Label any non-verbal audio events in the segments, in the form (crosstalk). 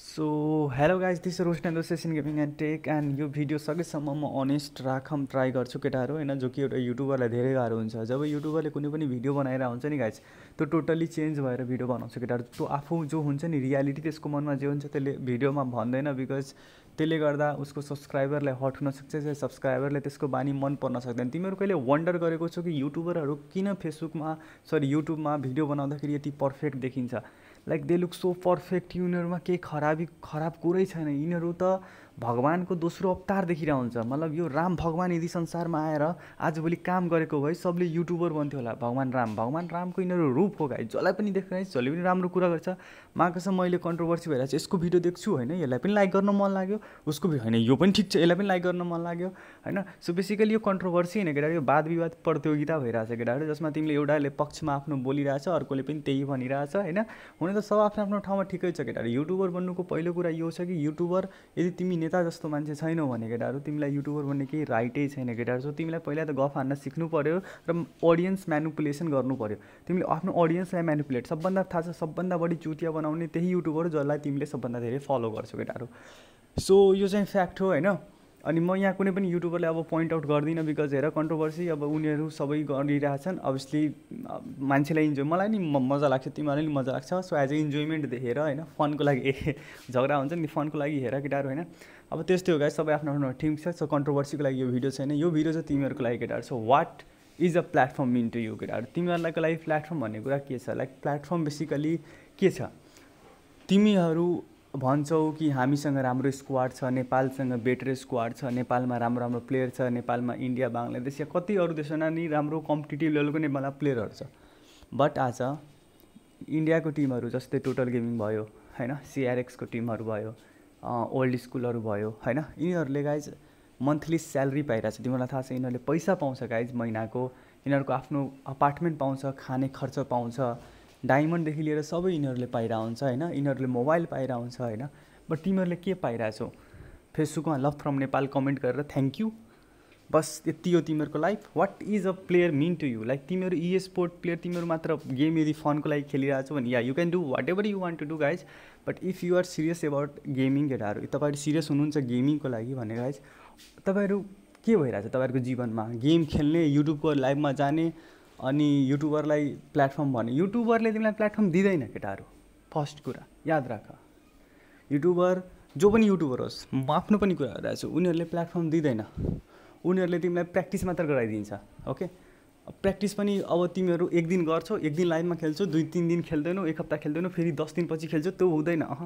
so hello guys this रोस्टेन्डो session gaming and tech and यो video सकेसम्म म अनेस्ट राखम ट्राई गर्छु केटाहरू होइन जो कि एउटा युट्युबरलाई धेरै गाह्रो हुन्छ जब युट्युबरले कुनै पनि भिडियो बनाएर हुन्छ नि गाइज त्यो टोटल्ली चेन्ज भएर भिडियो बनाउँछ केटाहरू त्यो आफू जो हुन्छ नि रियालिटी त्यसको मनमा जे हुन्छ त्यसले भिडियोमा भन्दैन बिकज त्यसले गर्दा उसको सब्सक्राइबरलाई हट हुनसक्छ चाहिँ सब्सक्राइबरलाई त्यसको बानी मन पर्न सक्दैन तिमीहरू कहिले वन्डर गरेको छौ कि युट्युबरहरू किन फेसबुकमा सरी युट्युबमा भिडियो बनाउँदाखेरि यति पर्फेक्ट देखिन्छ like they look so perfect यिनीहरूमा केही खराबी खराब कुरै छैन यिनीहरू त भगवान्को दोस्रो अवतार देखिरहेको हुन्छ मतलब यो राम भगवान् यदि संसारमा आएर आजभोलि काम गरेको भए सबले युट्युबर बन्थ्यो होला भगवान् राम भगवान् रामको यिनीहरू रूप हो गाई जसलाई पनि है जसले पनि राम्रो कुरा गर्छ माकसम्म मैले कन्ट्रोभर्सी भइरहेको छ यसको भिडियो देख्छु होइन यसलाई पनि लाइक गर्न मन लाग्यो उसको होइन यो पनि ठिक छ यसलाई पनि लाइक गर्न मन लाग्यो होइन सो बेसिकली यो कन्ट्रोभर्सी होइन केटा यो वाद विवाद प्रतियोगिता भइरहेछ केटाहरू जसमा तिमीले एउटाले पक्षमा आफ्नो बोलिरहेछ अर्कोले पनि त्यही भनिरहेछ होइन हुन त सब आफ्नो आफ्नो ठाउँमा ठिकै छ केटाहरू युट्युबर बन्नुको पहिलो कुरा यो छ कि युट्युबर यदि तिमी नेता जस्तो मान्छे छैनौ भने केटाहरू तिमीलाई युट्युबर बन्ने केही राइटै छैन केटाहरू सो तिमीलाई पहिला त गफ हान्न सिक्नु पऱ्यो र अडियन्स म्यानुपुलेसन गर्नु पऱ्यो तिमीले आफ्नो अडियन्सलाई म्यानुपुलेट सबभन्दा थाहा छ सबभन्दा बढी चुतिया बनाउने त्यही युट्युबर जसलाई तिमीले सबभन्दा धेरै फलो गर्छौ केटाहरू सो यो चाहिँ फ्याक्ट हो होइन अनि म यहाँ कुनै पनि युट्युबरले अब पोइन्ट आउट गर्दिनँ बिकज हेर कन्ट्रोभर्सी अब उनीहरू सबै गरिरहेछन् अभियसली मान्छेलाई इन्जोय मलाई नि मजा लाग्छ तिमीहरूलाई नि मजा लाग्छ सो एज अ इन्जोयमेन्ट हेर होइन फनको लागि (laughs) झगडा हुन्छ नि फनको लागि हेर केटाहरू होइन अब त्यस्तै हो गाइस सबै आफ्नो आफ्नो ठिक छ सो कन्ट्रोभर्सीको लागि यो भिडियो छैन यो भिडियो चाहिँ तिमीहरूको लागि केटाहरू so what is a platform mean to you केटाहरू तिमीहरूलाई लागि प्लेटफर्म भन्ने कुरा के छ लाइक प्लेटफर्म बेसिकली के छ तिमीहरू भन्छौ कि हामीसँग राम्रो स्क्वाड छ नेपालसँग बेटर स्क्वाड छ नेपालमा राम्रो राम्रो प्लेयर छ नेपालमा इन्डिया बङ्गलादेश या कति अरू देशमा नि राम्रो कम्पिटेटिभ लेभलको नेपालमा प्लेयरहरू छ बट आज इन्डियाको टिमहरू जस्तै टोटल गेमिङ भयो होइन सिआरएक्सको टिमहरू भयो ओल्ड स्कुलहरू भयो होइन यिनीहरूले गाइज मन्थली स्यालेरी पाइरहेको छ तिमीलाई थाहा छ यिनीहरूले पैसा पाउँछ गाइज महिनाको यिनीहरूको आफ्नो अपार्टमेन्ट पाउँछ खाने खर्च पाउँछ डायमन्डदेखि लिएर सबै यिनीहरूले पाइरह हुन्छ होइन यिनीहरूले मोबाइल पाइरह हुन्छ होइन बट तिमीहरूले के पाइरहेछौ फेसबुकमा लभ फ्रम नेपाल कमेन्ट गरेर थ्याङ्क यू बस यति हो तिमीहरूको life what is a player mean to you like तिमीहरू इए स्पोर्ट प्लेयर तिमीहरू मात्र गेम यदि फनको लागि खेलिरहेको भने या you can do whatever you want to do guys but if you are serious about gaming केटाहरू तपाईँहरू सिरियस हुनुहुन्छ गेमिङको लागि भने गाइज तपाईँहरू के भइरहेछ तपाईँहरूको जीवनमा गेम खेल्ने युट्युबको लाइभमा जाने अनि युट्युबरलाई प्लेटफर्म भन्यो युट्युबरले तिमीलाई प्लेटफर्म दिँदैन केटाहरू फर्स्ट कुरा याद राख युट्युबर जो पनि युट्युबर होस् म आफ्नो पनि कुरा गरिरहेको छु उनीहरूले प्लेटफर्म दिँदैन उनीहरूले तिमीलाई प्र्याक्टिस मात्र गराइदिन्छ ओके प्र्याक्टिस पनि अब तिमीहरू एक दिन गर्छौ एक दिन लाइभमा खेल्छौ दुई तिन दिन खेल्दैनौ एक हप्ता खेल्दैनौ फेरि दस दिनपछि खेल्छौ त्यो हुँदैन अह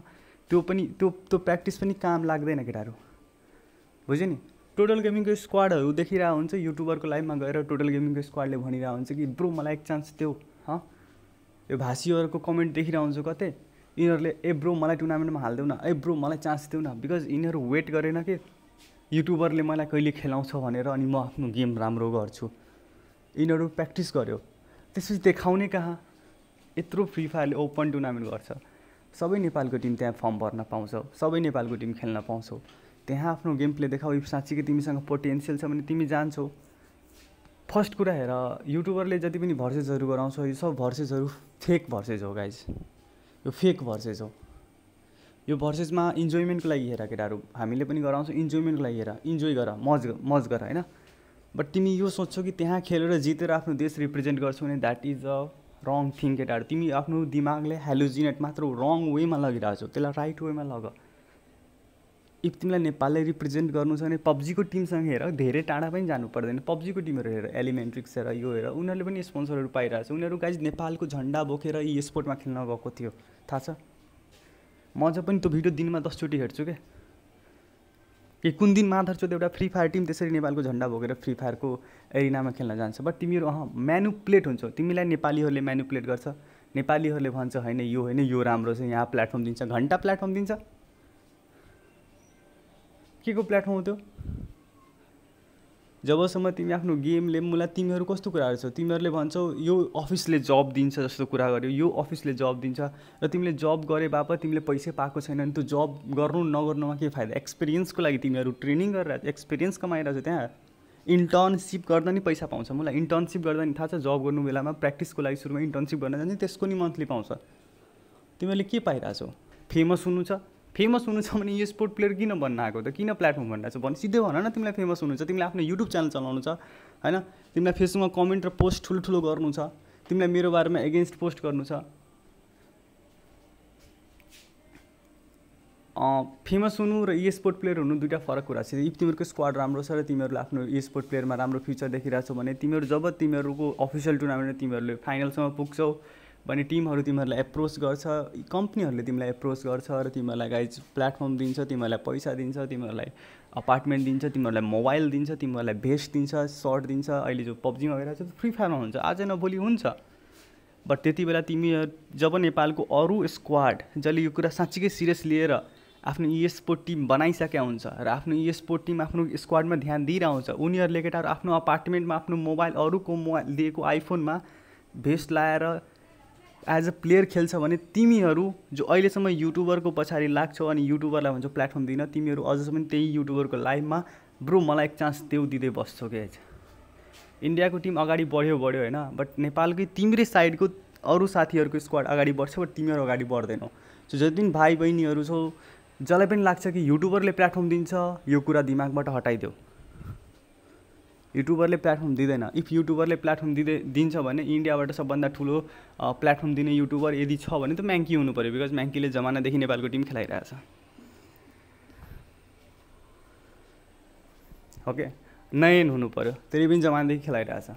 त्यो पनि त्यो त्यो प्र्याक्टिस पनि काम लाग्दैन केटाहरू बुझ्यो नि टोटल गेमिङको स्क्वाडहरू देखिरहेको हुन्छ युट्युबरको लाइभमा गएर टोटल गेमिङको स्क्वाडले भनिरहेको हुन्छ कि ब्रो मलाई एक चान्स त्यो हँ यो भाषीहरूको कमेन्ट देखिरहेको हुन्छ कतै यिनीहरूले ए ब्रो मलाई टुर्नामेन्टमा हालिदेऊ न ए ब्रो मलाई चान्स देऊ न बिकज यिनीहरू वेट गरेन कि युट्युबरले मलाई कहिले खेलाउँछ भनेर अनि म आफ्नो गेम राम्रो गर्छु यिनीहरू प्र्याक्टिस गर्यो त्यसपछि देखाउने कहाँ यत्रो फ्री फायरले ओपन टुर्नामेन्ट गर्छ सबै नेपालको टिम त्यहाँ फर्म भर्न पाउँछौ सबै नेपालको टिम खेल्न पाउँछौ त्यहाँ आफ्नो गेम प्ले देखाऊ इफ साँच्चीकै तिमीसँग पोटेन्सियल छ भने तिमी जान्छौ फर्स्ट कुरा हेर युट्युबरले जति पनि भर्सेसहरू गराउँछ यो सब भर्सेसहरू फेक भर्सेस हो गाइज यो फेक भर्सेस हो यो भर्सेसमा इन्जोयमेन्टको लागि हेर केटाहरू हामीले पनि गराउँछौँ इन्जोयमेन्टको लागि हेर इन्जोय गर मज मज गर होइन बट तिमी यो सोध्छौ कि त्यहाँ खेलेर जितेर आफ्नो देश रिप्रेजेन्ट गर्छौ भने that is a wrong thing केटाहरू तिमी आफ्नो दिमागले हेलुजिनेट मात्र रङ वेमा लगिरहेको छौ त्यसलाई राइट वेमा लग इफ तिमीलाई नेपाललाई रिप्रेजेन्ट गर्नु छ भने पब्जीको टिमसँग हेर धेरै टाढा पनि जानु पर्दैन पब्जीको टिमहरू हेर एलिमेन्ट्रिक्स हेर यो हेर उनीहरूले पनि स्पोन्सरहरू पाइरहेको छ उनीहरू गाइज नेपालको झन्डा बोकेर यी स्पोर्टमा खेल्न गएको थियो थाहा छ म अझ पनि त्यो भिडियो दिनमा दसचोटि हेर्छु क्या कि कुन दिन माधरचोत एउटा फ्री फायर टिम त्यसरी नेपालको झन्डा बोकेर फ्री फायरको एरिनामा खेल्न जान्छ बट तिमीहरू अह म्यानुप्लेट हुन्छौ तिमीलाई नेपालीहरूले म्यानुप्लेट गर्छ नेपालीहरूले भन्छ होइन यो होइन यो राम्रो छ यहाँ प्लेटफर्म दिन्छ घन्टा प्लेटफर्म दिन्छ के को प्लेटफर्म हो त्यो जबसम्म तिमी आफ्नो गेमले मलाई तिमीहरू कस्तो कुराहरू छौ तिमीहरूले भन्छौ यो अफिसले जब दिन्छ जस्तो कुरा गर्यो यो अफिसले जब दिन्छ र तिमीले जब गरे बापत तिमीले पैसा पाएको छैन त्यो जब गर्नु नगर्नुमा के फाइदा एक्सपिरियन्सको लागि तिमीहरू ट्रेनिङ गरेर एक्सपिरियन्स कमाइरहेको छ त्यहाँ इन्टर्नसिप गर्दा नि पैसा पाउँछ मलाई इन्टर्नसिप गर्दा नि थाहा छ जब गर्नु बेलामा प्र्याक्टिसको लागि सुरुमा इन्टर्नसिप गर्न जान्छ त्यसको नि मन्थली पाउँछ तिमीहरूले के पाइरहेछौ फेमस हुनु छ फेमस हुनु छ भने यो स्पोर्ट प्लेयर किन भन्न आएको त किन प्लेटफर्म भन्न छ भने सिधै भन न तिमीलाई फेमस हुनुहुन्छ तिमीलाई आफ्नो युट्युब च्यानल चलाउनु छ होइन तिमीलाई फेसबुकमा कमेन्ट र पोस्ट ठुल्ठुलो गर्नु छ तिमीलाई मेरो बारेमा एगेन्स्ट पोस्ट गर्नु छ फेमस हुनु र इ स्पोर्ट प्लेयर हुनु दुइटा फरक कुरा छ इफ तिमीहरूको स्क्वाड राम्रो छ र तिमीहरूले आफ्नो इ स्पोर्ट प्लेयरमा राम्रो फ्युचर देखिरहेको छौ भने तिमीहरू जब तिमीहरूको अफिसियल टुर्नामेन्टमा तिमीहरूले फाइनलसम्म पुग्छौ भने टिमहरू तिमीहरूलाई एप्रोच गर्छ कम्पनीहरूले तिमीलाई एप्रोच गर्छ र तिमीहरूलाई गाइज प्लेटफर्म दिन्छ तिमीहरूलाई पैसा दिन्छ तिमीहरूलाई अपार्टमेन्ट दिन्छ तिमीहरूलाई मोबाइल दिन्छ तिमीहरूलाई भेस्ट दिन्छ सर्ट दिन्छ अहिले जो पब्जीमा गइरहेको छ फ्री फायरमा हुन्छ आज नभोलि हुन्छ बट त्यति बेला तिमी जब नेपालको अरू स्क्वाड जसले यो कुरा साँच्चीकै सिरियस लिएर आफ्नो स्पोर्ट टिम बनाइसकेका हुन्छ र आफ्नो स्पोर्ट टिम आफ्नो स्क्वाडमा ध्यान दिइरहन्छ उनीहरूले केटाहरू आफ्नो अपार्टमेन्टमा आफ्नो मोबाइल अरूको मोबाइल लिएको आइफोनमा भेस्ट लाएर एज अ प्लेयर खेल्छ भने तिमीहरू जो अहिलेसम्म युट्युबरको पछाडि लाग्छौ अनि युट्युबरलाई भन्छौ प्लेटफर्म दिन तिमीहरू अझसम्म त्यही युट्युबरको लाइफमा ब्रो मलाई एक चान्स त्यो दिँदै बस्छौ क्या इन्डियाको टिम अगाडि बढ्यो बढ्यो होइन बट नेपालकै तिम्रै साइडको अरू साथीहरूको स्क्वाड अगाडि बढ्छ बट तिमीहरू अगाडि बढ्दैनौ सो जति पनि भाइ बहिनीहरू छौ जसलाई पनि लाग्छ कि युट्युबरले प्लेटफर्म दिन्छ यो कुरा दिमागबाट हटाइदेऊ युट्युबरले प्लेटफर्म दिँदैन इफ युट्युबरले प्लेटफर्म दिँदै दिन्छ भने इन्डियाबाट सबभन्दा ठुलो प्लेटफर्म दिने युट्युबर यदि छ भने त म्याङ्की हुनु पऱ्यो बिकज म्याङ्कीले जमानादेखि नेपालको टिम खेलाइरहेछ ओके नयन हुनु पऱ्यो त्यही पनि जमानादेखि खेलाइरहेछ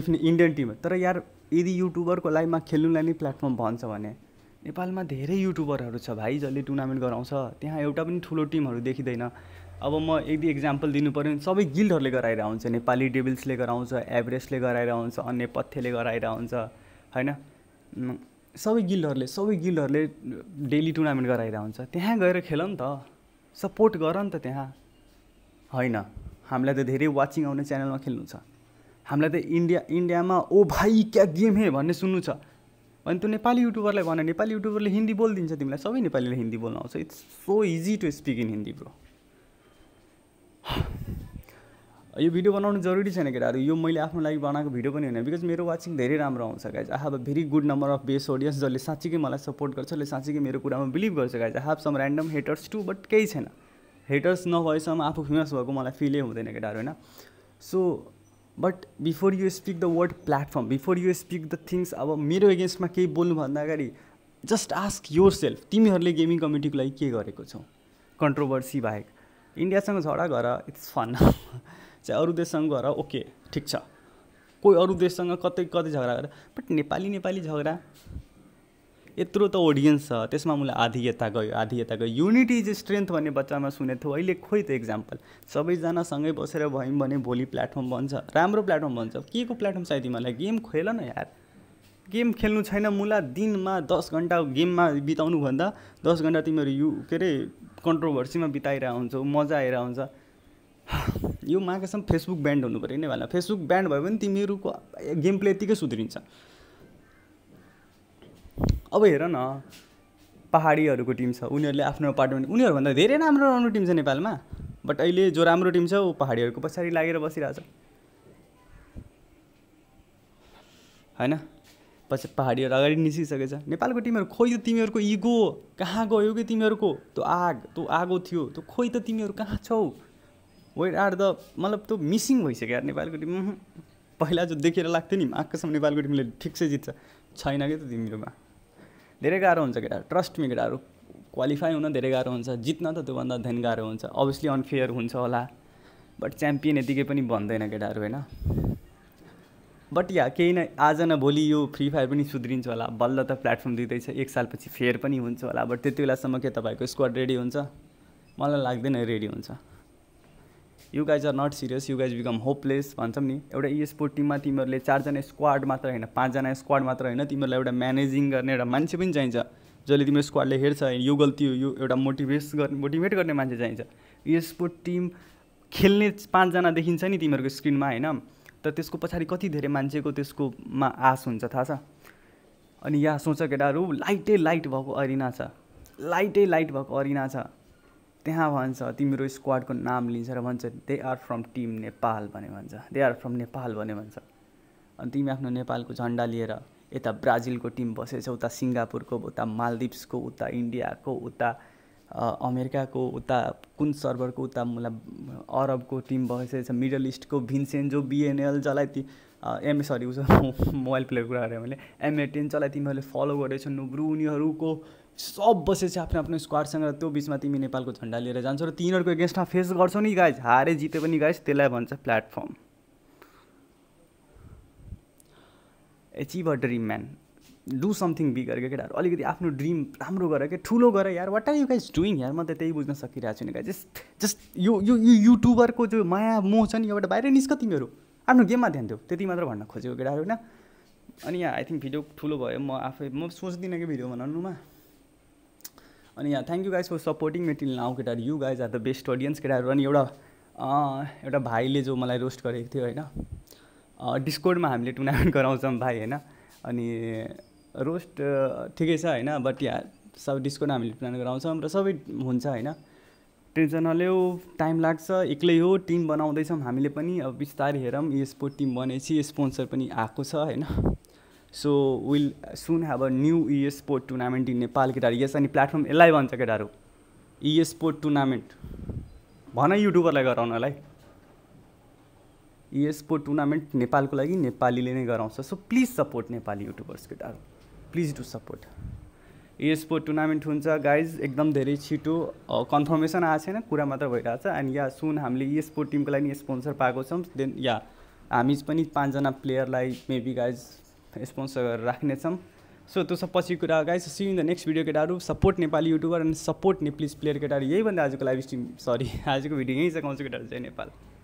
इफ इन्डियन टिम तर यार यदि युट्युबरको लाइफमा खेल्नुलाई नै प्लेटफर्म भन्छ भने नेपालमा धेरै युट्युबरहरू छ भाइ जसले टुर्नामेन्ट गराउँछ त्यहाँ एउटा पनि ठुलो टिमहरू देखिँदैन अब म एक दुई इक्जाम्पल दिनु पऱ्यो भने सबै गिल्डहरूले गराएर आउँछ नेपाली डेबिल्सले गराउँछ एभरेस्टले गराएर आउँछ अन्य पथ्यले गराएर हुन्छ होइन सबै गिल्डहरूले सबै गिल्डहरूले डेली टुर्नामेन्ट गराएर हुन्छ त्यहाँ गएर खेल नि त सपोर्ट गर नि त त्यहाँ होइन हामीलाई त धेरै वाचिङ आउने च्यानलमा खेल्नु छ हामीलाई त इन्डिया इन्डियामा ओ भाइ क्या गेम हे भन्ने सुन्नु छ अनि त्यो नेपाली युट्युबरलाई भन नेपाली युट्युबरले हिन्दी बोलिदिन्छ तिमीलाई सबै नेपालीले हिन्दी बोल्नु आउँछ it's so easy to speak in Hindi bro यो भिडियो बनाउनु जरुरी छैन केटाहरू यो मैले आफ्नो लागि बनाएको भिडियो पनि होइन बिकज मेरो वाचिङ धेरै राम्रो आउँछ guys I have a very good number of base audience जसले साँच्चीकै मलाई सपोर्ट गर्छ जसले साँच्चीकै मेरो कुरामा बिलिभ गर्छ guys I have some random haters too but केही छैन हेटर्स नभएसम्म आफू फेमस भएको मलाई फिलै हुँदैन केटाहरू होइन so but before you speak the word platform before you speak the things अब मेरो एगेन्स्टमा केही बोल्नुभन्दा अगाडि जस्ट आस्क योर सेल्फ तिमीहरूले गेमिङ कम्युनिटीको लागि के गरेको छौ कन्ट्रोभर्सी बाहेक इन्डियासँग झगडा गर इट्स फन (laughs) चाहिँ अरू देशसँग गएर ओके ठिक छ कोही अरू देशसँग कतै कतै झगडा गरेर बट नेपाली नेपाली झगडा यत्रो त ओडियन्स छ त्यसमा मलाई आधी यता गयो आधी यता गयो युनिटी इज स्ट्रेन्थ भन्ने बच्चामा सुनेको थियो अहिले खोइ त इक्जाम्पल सबैजनासँगै बसेर भयौँ भने भोलि प्लेटफर्म बन्छ राम्रो प्लेटफर्म बन्छ के को प्लेटफर्म चाहियो तिमीलाई गेम खेल न यार गेम खेल्नु छैन मुला दिनमा दस घन्टा गेममा बिताउनुभन्दा दस घन्टा तिमीहरू यु के अरे कन्ट्रोभर्सीमा बिताइरहेको हुन्छौ मजा आइरहेको हुन्छ यो माघेसम्म फेसबुक ब्यान्ड हुनु पऱ्यो नै फेसबुक ब्यान्ड भयो भने तिमीहरूको गेम प्ले यत्तिकै सुध्रिन्छ अब हेर न पाहाडीहरूको टिम छ उनीहरूले आफ्नो पार्टमेन्ट उनीहरूभन्दा धेरै राम्रो राम्रो टिम छ नेपालमा बट अहिले जो राम्रो टिम छ ऊ पाहाडीहरूको पछाडि लागेर बसिरहेछ होइन पछि पाहाडीहरू अगाडि निस्किसकेछ नेपालको टिमहरू खोइ त तिमीहरूको इगो कहाँ गयो कि तिमीहरूको त्यो आग त्यो आगो थियो त्यो खोइ त तिमीहरू कहाँ छौ वेट आर द मतलब त्यो मिसिङ भइसक्यो यार नेपालको टिम पहिला जो देखेर लाग्थ्यो नि आजकसम्म नेपालको टिमले ठिक चाहिँ जित्छ छैन क्या त तिमीहरूमा धेरै गाह्रो हुन्छ केटाहरू ट्रस्ट मि केटाहरू क्वालिफाई हुन धेरै गाह्रो हुन्छ जित्न त त्योभन्दा धेरै गाह्रो हुन्छ अभियसली अनफेयर हुन्छ होला बट च्याम्पियन यतिकै पनि भन्दैन केटाहरू होइन बट या केही न आज न भोलि यो फ्री फायर पनि सुध्रिन्छ होला बल्ल त प्लेटफर्म दिँदैछ एक सालपछि फेयर पनि हुन्छ होला बट त्यति बेलासम्म के तपाईँको स्क्वाड रेडी हुन्छ मलाई लाग्दैन रेडी हुन्छ you guys are not serious you guys become hopeless भन्छौँ नि एउटा इस्पोर्ट e टिममा तिमीहरूले चारजना स्क्वाड मात्र होइन पाँचजना स्क्वाड मात्र होइन तिमीहरूलाई एउटा म्यानेजिङ गर्ने एउटा मान्छे पनि चाहिन्छ जसले तिम्रो स्क्वाडले हेर्छ यो गल्ती हो यो एउटा मोटिभेस गर्ने मोटिभेट गर्ने मान्छे चाहिन्छ इस्पोर्ट e टिम खेल्ने पाँचजना देखिन्छ नि तिमीहरूको स्क्रिनमा होइन तर त्यसको पछाडि कति धेरै मान्छेको त्यसकोमा आश हुन्छ थाहा छ अनि यहाँ सोच केटाहरू लाइटै लाइट भएको अरिना छ लाइटै लाइट भएको अरिना छ त्यहाँ भन्छ तिम्रो स्क्वाडको नाम लिन्छ र भन्छ they are from team Nepal भने भन्छ दे आर फ्रम नेपाल भने भन्छ अनि तिमी आफ्नो नेपालको झन्डा लिएर यता ब्राजिलको टिम बसेछौ उता सिङ्गापुरको उता मालदिप्सको उता इन्डियाको उता अमेरिकाको उता कुन सर्भरको उता मलाई अरबको टिम बसेछ मिडल इस्टको भिन्सेन्जो बिएनएल जसलाई ती एमए सरी उसो (laughs) मोबाइल प्लेयर कुरा गरेँ मैले एमए टेन जसलाई तिमीहरूले फलो गरेछौ नुब्रु उनीहरूको सब बसेपछि आफ्नो आफ्नो स्क्वाडसँग त्यो बिचमा तिमी नेपालको झन्डा लिएर जान्छौ र तिनीहरूको एगेन्स्टमा फेस गर्छौ नि गाइस हारे जिते पनि गाइस त्यसलाई भन्छ platform achieve a dream man do something bigger क्या केटाहरू अलिकति आफ्नो ड्रिम राम्रो गर क्या ठुलो गर यार what are you guys doing यार म त त्यही बुझ्न सकिरहेको नि गाइज जस्ट जस्ट यो यो युट्युबरको जो माया मोह छ नि एउटा बाहिर निस्क तिमीहरू आफ्नो गेममा ध्यान देऊ त्यति मात्र भन्न खोजेको केटाहरू होइन अनि आई थिङ्क भिडियो ठुलो भयो म आफै म सोच्दिनँ कि भिडियो बनाउनुमा अनि यहाँ thank you guys for supporting me till now केटाहरू you guys are the best audience केटाहरू अनि एउटा एउटा भाइले जो मलाई रोस्ट गरेको थियो होइन डिस्कोडमा हामीले टुर्नामेन्ट (laughs) गराउँछौँ भाइ होइन अनि रोस्ट ठिकै छ होइन बट यहाँ सब डिस्कोडमा हामीले टुर्नामेन्ट गराउँछौँ र सबै हुन्छ होइन टेन्सन नल्यो टाइम लाग्छ एक्लै हो टिम बनाउँदैछौँ हामीले पनि अब बिस्तारै हेरौँ यो स्पोर्ट टिम बनेपछि स्पोन्सर पनि आएको छ होइन so will soon have a new E sport tournament in Nepal केटाहरू यस अनि प्लेटफर्म यसलाई भन्छ केटाहरू इए स्पोर्ट टुर्नामेन्ट भन युट्युबरलाई गराउनलाई इए स्पोर्ट टुर्नामेन्ट नेपालको लागि नेपालीले नै गराउँछ so please support Nepali YouTubers केटाहरू please do support E sport tournament हुन्छ गाइज एकदम धेरै छिटो कन्फर्मेसन आएको छैन कुरा मात्र भइरहेको छ एन्ड या सुन हामीले इए स्पोर्ट टिमको लागि स्पोन्सर पाएको छौँ देन या हामी पनि पाँचजना प्लेयरलाई मेबी गाइज स्पोन्सर गरेर राख्नेछौँ सो त्यो सब पछि कुरा guys see in the next video केटाहरू support Nepali YouTuber and support Nepali player केटाहरू यही भन्दा आजको लाइभ स्ट्रिम सरी आजको भिडियो यहीँ सघाउँछु केटाहरू चाहिँ नेपाल